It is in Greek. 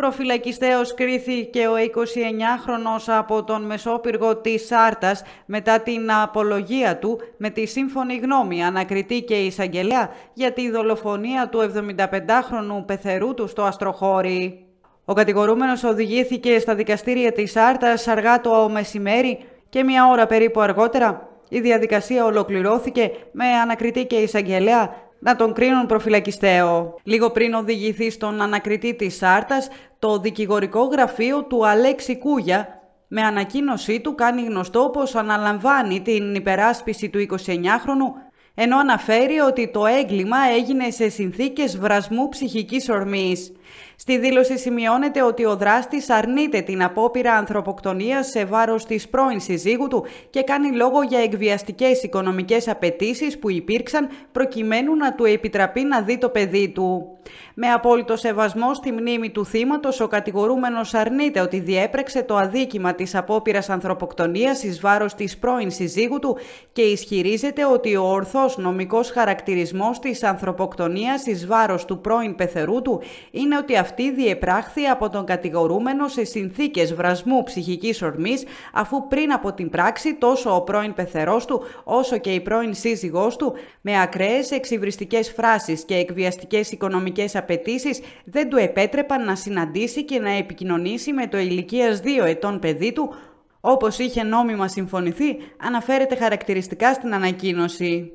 Προφυλακιστέως κρίθηκε ο 29χρονος από τον Μεσόπυργο της Σάρτας μετά την απολογία του με τη σύμφωνη γνώμη ανακριτή και εισαγγελέα για τη δολοφονία του 75χρονου πεθερού του στο Αστροχώρι. Ο κατηγορούμενος οδηγήθηκε στα δικαστήρια της Σάρτας αργά το μεσημέρι και μια ώρα περίπου αργότερα η διαδικασία ολοκληρώθηκε με ανακριτή και εισαγγελέα να τον κρίνουν προφυλακιστέο. Λίγο πριν οδηγηθεί στον ανακριτή της Σάρτας, το δικηγορικό γραφείο του Αλέξη Κούγια με ανακοίνωσή του κάνει γνωστό πως αναλαμβάνει την υπεράσπιση του 29χρονου ενώ αναφέρει ότι το έγκλημα έγινε σε συνθήκες βρασμού ψυχικής ορμής. Στη δήλωση σημειώνεται ότι ο δράστης αρνείται την απόπειρα ανθρωποκτονίας σε βάρος της πρώην συζύγου του και κάνει λόγο για εκβιαστικές οικονομικές απαιτήσεις που υπήρξαν προκειμένου να του επιτραπεί να δει το παιδί του. Με απόλυτο σεβασμό στη μνήμη του θύματος, ο κατηγορούμενος αρνείται ότι διέπρεξε το αδίκημα της απόπειρας ανθρωποκτονίας εις βάρος της πρώην συζύγου του και ισχυρίζεται ότι ο ορθός νομικός χαρακτηρισμός της ανθρωποκτονίας εις βάρος του πρώην πεθερού του είναι ότι αυτή διεπράχθη από τον κατηγορούμενο σε συνθήκες βρασμού ψυχικής ορμής αφού πριν από την πράξη τόσο ο πρώην πεθερός του όσο και η πρώην σύζυγός του με ακραίες εξυβριστικές φράσεις και εκβιαστικές οικονομικές απαιτήσεις δεν του επέτρεπαν να συναντήσει και να επικοινωνήσει με το ηλικίας 2 ετών παιδί του όπως είχε νόμιμα συμφωνηθεί, αναφέρεται χαρακτηριστικά στην ανακοίνωση.